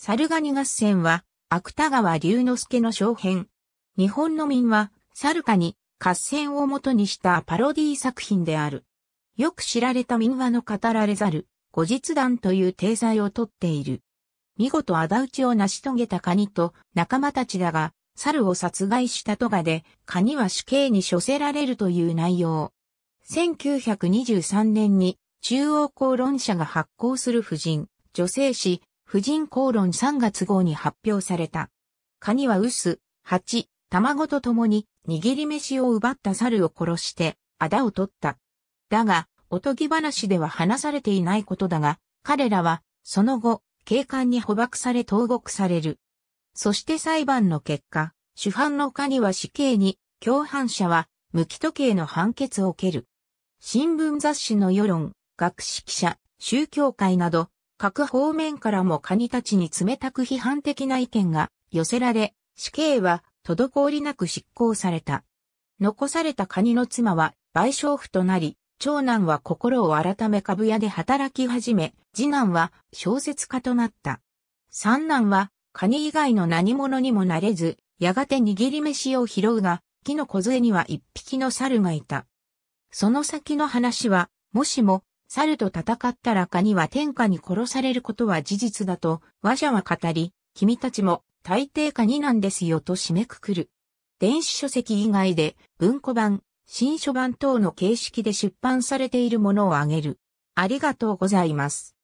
猿ガニ合戦は、芥川龍之介の小編。日本の民は、猿ガニ、合戦をもとにしたパロディ作品である。よく知られた民話の語られざる、後日談という体裁をとっている。見事仇討ちを成し遂げたカニと仲間たちだが、猿を殺害したとがで、カニは死刑に処せられるという内容。1923年に中央公論者が発行する婦人、女性誌、婦人公論3月号に発表された。カニはウス、ハチ、卵と共に握り飯を奪った猿を殺して、あだを取った。だが、おとぎ話では話されていないことだが、彼らは、その後、警官に捕獲され投獄される。そして裁判の結果、主犯のカニは死刑に、共犯者は無期時計の判決を受ける。新聞雑誌の世論、学識者、宗教会など、各方面からもカニたちに冷たく批判的な意見が寄せられ、死刑は滞りなく執行された。残されたカニの妻は賠償婦となり、長男は心を改め株屋で働き始め、次男は小説家となった。三男はカニ以外の何者にもなれず、やがて握り飯を拾うが、木の小杖には一匹の猿がいた。その先の話は、もしも猿と戦ったらカニは天下に殺されることは事実だと、話者は語り、君たちも大抵カニなんですよと締めくくる。電子書籍以外で文庫版、新書版等の形式で出版されているものを挙げる。ありがとうございます。